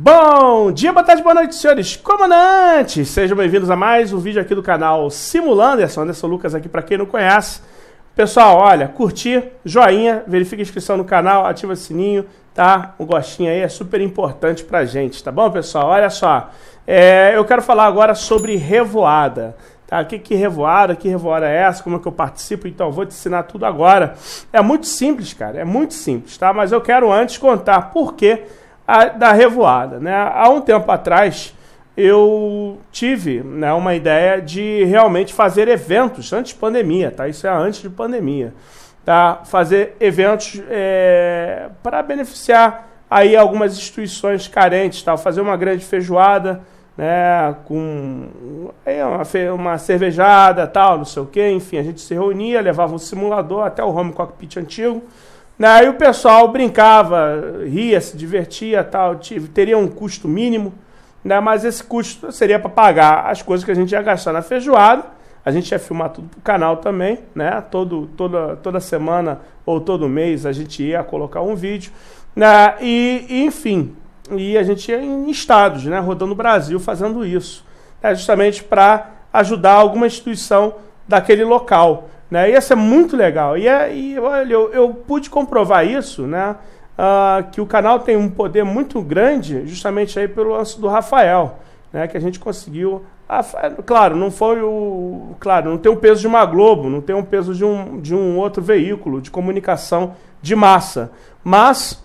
Bom dia, boa tarde, boa noite, senhores comandantes! Sejam bem-vindos a mais um vídeo aqui do canal Simulanderson, Anderson Lucas aqui para quem não conhece. Pessoal, olha, curtir, joinha, verifica a inscrição no canal, ativa o sininho, tá? O gostinho aí é super importante pra gente, tá bom, pessoal? Olha só, é, eu quero falar agora sobre revoada, tá? O que, que revoada, que revoada é essa, como é que eu participo, então eu vou te ensinar tudo agora. É muito simples, cara, é muito simples, tá? Mas eu quero antes contar por quê a, da revoada. Né? Há um tempo atrás eu tive né, uma ideia de realmente fazer eventos antes pandemia, tá? Isso é antes de pandemia, tá? Fazer eventos é, para beneficiar aí algumas instituições carentes, tá? Fazer uma grande feijoada, né? Com é, uma, uma cervejada, tal, não sei o quê. Enfim, a gente se reunia, levava um simulador até o home cockpit antigo né? Aí o pessoal brincava, ria, se divertia, tal, teria um custo mínimo, né? mas esse custo seria para pagar as coisas que a gente ia gastar na feijoada. A gente ia filmar tudo para o canal também, né? Todo, toda, toda semana ou todo mês a gente ia colocar um vídeo. Né? E, e enfim, e a gente ia em estados, né? Rodando o Brasil fazendo isso. Né? Justamente para ajudar alguma instituição daquele local. Né? E isso é muito legal. E, é, e olha, eu, eu, pude comprovar isso, né? Ah, que o canal tem um poder muito grande, justamente aí pelo lance do Rafael, né? Que a gente conseguiu. claro, não foi o. Claro, não tem o peso de uma Globo, não tem o peso de um, de um outro veículo de comunicação de massa. Mas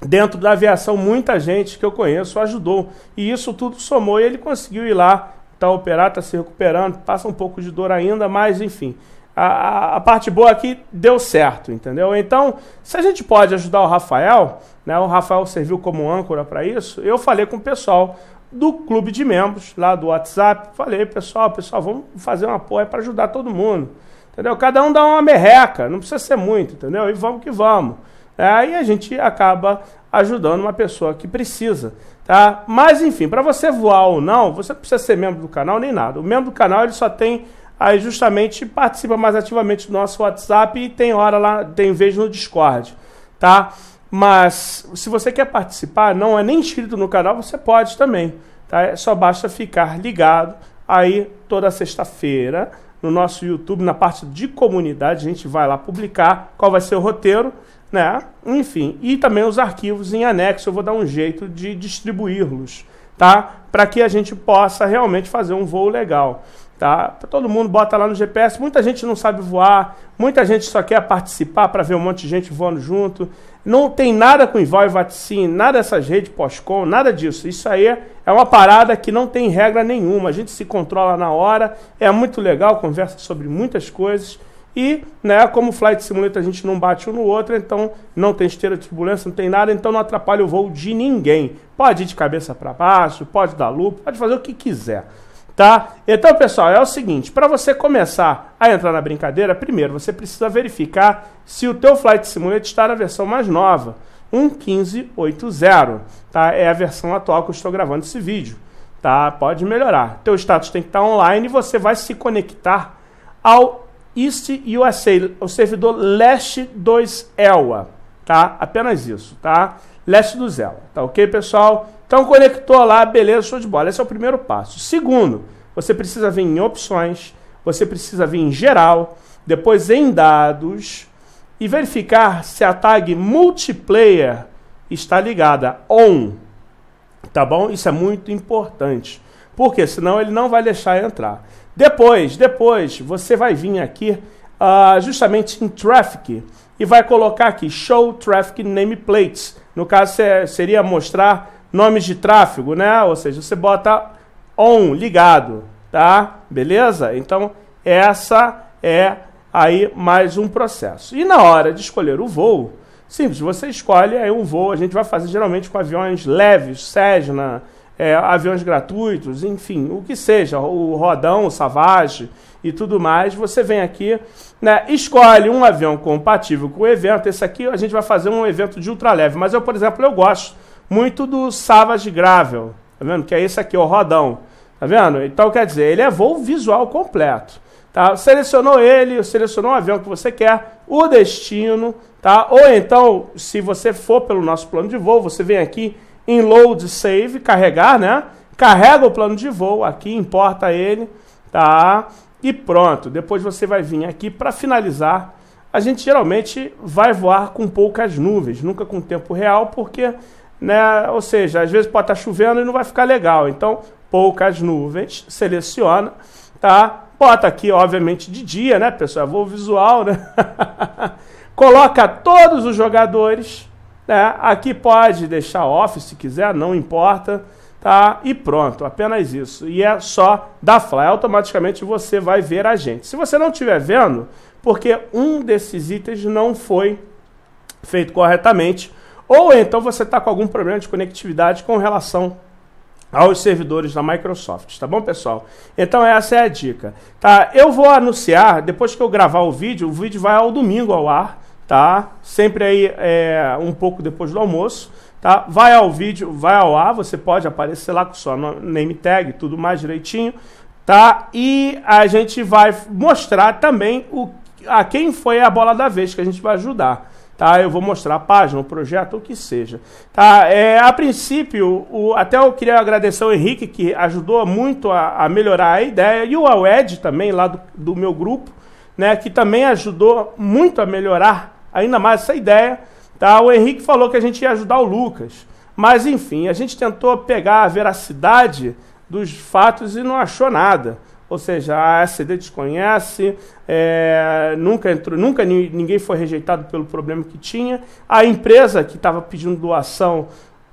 dentro da aviação, muita gente que eu conheço ajudou. E isso tudo somou e ele conseguiu ir lá, está operar, está se recuperando, passa um pouco de dor ainda, mas enfim a, a, parte boa aqui é deu certo, entendeu? Então, se a gente pode ajudar o Rafael, né, o Rafael serviu como âncora para isso, eu falei com o pessoal do clube de membros lá do WhatsApp, falei, pessoal, pessoal, vamos fazer uma apoio para ajudar todo mundo, entendeu? Cada um dá uma merreca, não precisa ser muito, entendeu? E vamos que vamos. É, aí é, a gente acaba ajudando uma pessoa que precisa, tá? Mas enfim, para você voar ou não, você não precisa ser membro do canal nem nada. O membro do canal ele só tem aí justamente participa mais ativamente do nosso WhatsApp e tem hora lá, tem vez no Discord, tá? Mas se você quer participar, não é nem inscrito no canal, você pode também, tá? É só basta ficar ligado aí toda sexta-feira no nosso YouTube, na parte de comunidade, a gente vai lá publicar qual vai ser o roteiro, né? Enfim, e também os arquivos em anexo, eu vou dar um jeito de distribuí-los tá? Para que a gente possa realmente fazer um voo legal, tá? Todo mundo bota lá no GPS, muita gente não sabe voar, muita gente só quer participar para ver um monte de gente voando junto. Não tem nada com Ival e Vaticin, nada dessas redes pós-com, nada disso. Isso aí é, é uma parada que não tem regra nenhuma. A gente se controla na hora, é muito legal, conversa sobre muitas coisas e, né, como o Flight Simulator a gente não bate um no outro, então não tem esteira de turbulência, não tem nada, então não atrapalha o voo de ninguém. Pode ir de cabeça para baixo, pode dar lupa, pode fazer o que quiser, tá? Então, pessoal, é o seguinte, para você começar a entrar na brincadeira, primeiro você precisa verificar se o teu Flight Simulator está na versão mais nova, 1.15.8.0, tá? É a versão atual que eu estou gravando esse vídeo, tá? Pode melhorar. Teu status tem que estar online e você vai se conectar ao East USA, o servidor leste 2 Ela, tá? Apenas isso, tá? Leste 2 ELWA, tá ok, pessoal? Então conectou lá, beleza, show de bola. Esse é o primeiro passo. Segundo, você precisa vir em opções, você precisa vir em geral, depois em dados e verificar se a tag multiplayer está ligada on, tá bom? Isso é muito importante. Porque senão ele não vai deixar entrar. Depois, depois, você vai vir aqui uh, justamente em Traffic e vai colocar aqui Show Traffic Nameplates. No caso, seria mostrar nomes de tráfego, né? Ou seja, você bota on, ligado, tá? Beleza? Então, essa é aí mais um processo. E na hora de escolher o voo, simples, você escolhe aí um voo, a gente vai fazer geralmente com aviões leves, Cessna, é, aviões gratuitos, enfim, o que seja, o Rodão, o Savage e tudo mais, você vem aqui, né, escolhe um avião compatível com o evento. Esse aqui a gente vai fazer um evento de ultraleve, mas eu, por exemplo, eu gosto muito do Savage Gravel, tá vendo? Que é esse aqui, o Rodão, tá vendo? Então, quer dizer, ele é voo visual completo. Tá? Selecionou ele, selecionou o avião que você quer, o destino, tá? Ou então, se você for pelo nosso plano de voo, você vem aqui em load save, carregar, né? Carrega o plano de voo aqui, importa ele, tá? E pronto. Depois você vai vir aqui para finalizar. A gente geralmente vai voar com poucas nuvens, nunca com tempo real, porque, né? Ou seja, às vezes pode estar tá chovendo e não vai ficar legal. Então, poucas nuvens, seleciona, tá? Bota aqui, obviamente, de dia, né, pessoal? Voo visual, né? Coloca todos os jogadores né? Aqui pode deixar off se quiser, não importa. Tá? E pronto, apenas isso. E é só dar fly. Automaticamente você vai ver a gente. Se você não estiver vendo, porque um desses itens não foi feito corretamente, ou então você está com algum problema de conectividade com relação aos servidores da Microsoft, tá bom, pessoal? Então essa é a dica, tá? Eu vou anunciar, depois que eu gravar o vídeo, o vídeo vai ao domingo ao ar, tá? Sempre aí é, um pouco depois do almoço, tá? Vai ao vídeo, vai ao ar, você pode aparecer lá com sua name tag, tudo mais direitinho, tá? E a gente vai mostrar também o, a quem foi a bola da vez que a gente vai ajudar. Tá, eu vou mostrar a página, o projeto, o que seja. Tá, é, a princípio, o, até eu queria agradecer ao Henrique, que ajudou muito a, a melhorar a ideia, e o Ed também, lá do, do meu grupo, né, que também ajudou muito a melhorar ainda mais essa ideia. Tá? O Henrique falou que a gente ia ajudar o Lucas. Mas, enfim, a gente tentou pegar a veracidade dos fatos e não achou nada. Ou seja, a SED desconhece, é, nunca, entrou, nunca ninguém foi rejeitado pelo problema que tinha. A empresa que estava pedindo doação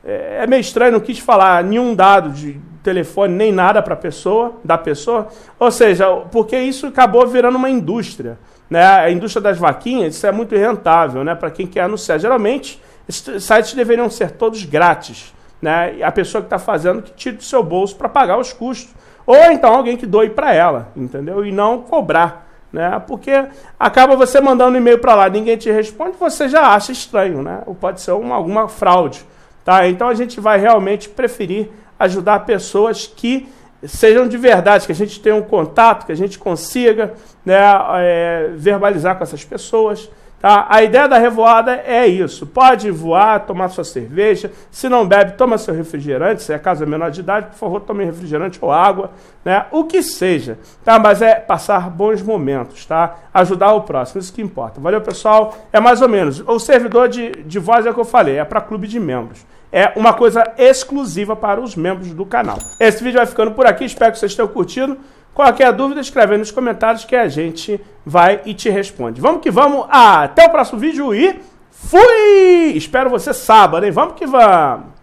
é, é meio estranho, não quis falar nenhum dado de telefone nem nada para pessoa, da pessoa. Ou seja, porque isso acabou virando uma indústria. Né? A indústria das vaquinhas isso é muito rentável né? para quem quer anunciar. Geralmente, esses sites deveriam ser todos grátis. Né? A pessoa que está fazendo que tira do seu bolso para pagar os custos. Ou então alguém que doe para ela, entendeu? E não cobrar. Né? Porque acaba você mandando um e-mail para lá, ninguém te responde, você já acha estranho, né? Ou pode ser uma, alguma fraude. Tá? Então a gente vai realmente preferir ajudar pessoas que sejam de verdade, que a gente tenha um contato, que a gente consiga né, é, verbalizar com essas pessoas. Tá? A ideia da revoada é isso: pode voar, tomar sua cerveja, se não bebe, toma seu refrigerante. Se é caso é menor de idade, por favor, tome refrigerante ou água, né? o que seja. Tá? Mas é passar bons momentos, tá? ajudar o próximo, isso que importa. Valeu, pessoal. É mais ou menos. O servidor de, de voz é o que eu falei: é para clube de membros é uma coisa exclusiva para os membros do canal. Esse vídeo vai ficando por aqui, espero que vocês tenham curtido. Qualquer dúvida, escreve aí nos comentários que a gente vai e te responde. Vamos que vamos, até o próximo vídeo e fui! Espero você sábado, hein? Vamos que vamos!